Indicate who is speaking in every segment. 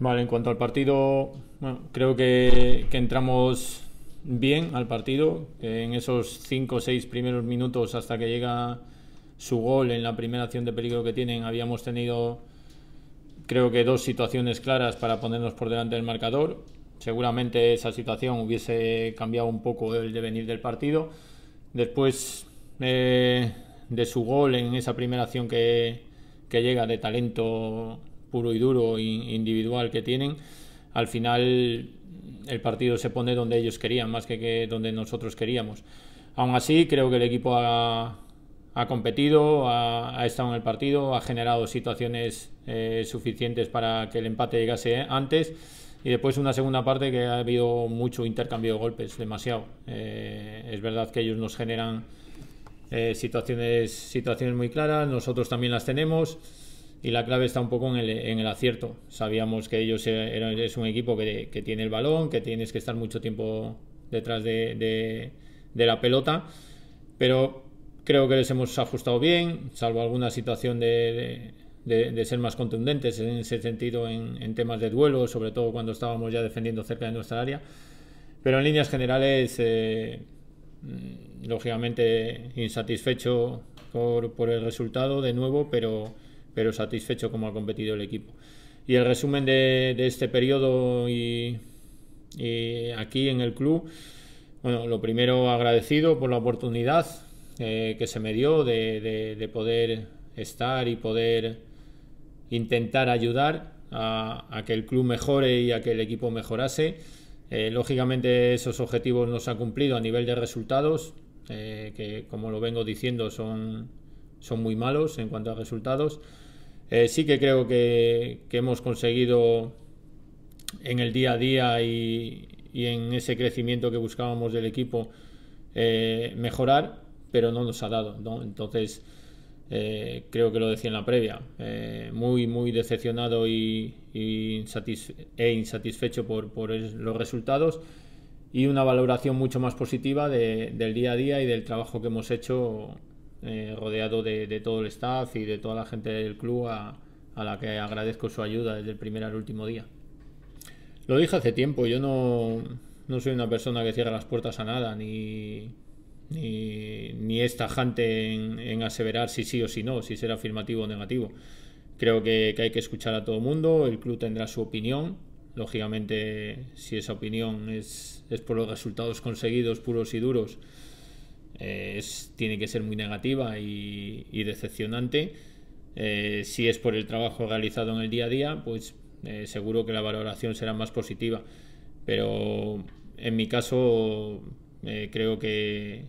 Speaker 1: Vale, en cuanto al partido, creo que, entramos bien al partido, en esos cinco o 6 primeros minutos hasta que llega su gol en la primera acción de peligro que tienen, habíamos tenido creo que dos situaciones claras para ponernos por delante del marcador. Seguramente esa situación hubiese cambiado un poco el devenir del partido. Después eh, de su gol en esa primera acción que, que llega de talento puro y duro individual que tienen, al final el partido se pone donde ellos querían, más que, que donde nosotros queríamos. Aún así, creo que el equipo ha, ha competido, ha, estado en el partido, ha generado situaciones eh, suficientes para que el empate llegase antes. Y después una segunda parte que ha habido mucho intercambio de golpes, demasiado. Eh, es verdad que ellos nos generan eh, situaciones, situaciones muy claras, nosotros también las tenemos y la clave está un poco en el, en el acierto. Sabíamos que ellos eh, eran, es un equipo que, que, tiene el balón, que tienes que estar mucho tiempo detrás de, de, la pelota, pero creo que les hemos ajustado bien, salvo alguna situación de, de ser más contundentes en ese sentido en, temas de duelo, sobre todo cuando estábamos ya defendiendo cerca de nuestra área. Pero en líneas generales, eh, mm, lógicamente insatisfecho por, por el resultado de nuevo, pero pero satisfecho como ha competido el equipo. Y el resumen de, este periodo y, aquí en el club, bueno, lo primero agradecido por la oportunidad eh, que se me dio de, poder estar y poder intentar ayudar a, que el club mejore y a que el equipo mejorase. Eh, lógicamente esos objetivos no se han cumplido a nivel de resultados, eh, que como lo vengo diciendo son, son muy malos en cuanto a resultados eh, sí que creo que, hemos conseguido en el día a día y, en ese crecimiento que buscábamos del equipo eh, mejorar, pero no nos ha dado. Entonces, eh, creo que lo decía en la previa, muy, muy decepcionado y, e insatisfecho por, los resultados y una valoración mucho más positiva del día a día y del trabajo que hemos hecho eh, rodeado de, todo el staff y de toda la gente del club a, la que agradezco su ayuda desde el primer al último día. Lo dije hace tiempo, yo no, soy una persona que cierra las puertas a nada, ni, ni, es tajante en, aseverar si sí o si no, si será afirmativo o negativo. Creo que, hay que escuchar a todo el mundo, el club tendrá su opinión, lógicamente si esa opinión es, es por los resultados conseguidos puros y duros, eh, tiene que ser muy negativa y, decepcionante. Eh, si es por el trabajo realizado en el día a día, pues eh, seguro que la valoración será más positiva. Pero en mi caso creo que,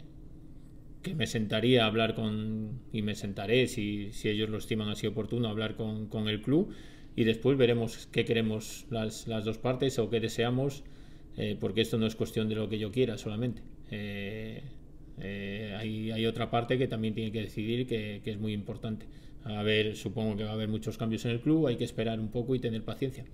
Speaker 1: me sentaría a hablar con, y me sentaré si, si ellos lo estiman así oportuno, a hablar con, con, el club y después veremos qué queremos las, las dos partes o qué deseamos, porque esto no es cuestión de lo que yo quiera solamente. Eh, hay, otra parte que también tiene que decidir que, es muy importante. A ver, supongo que va a haber muchos cambios en el club, hay que esperar un poco y tener paciencia.